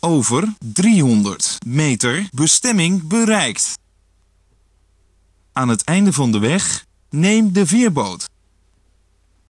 over 300 meter bestemming bereikt. Aan het einde van de weg neem de veerboot.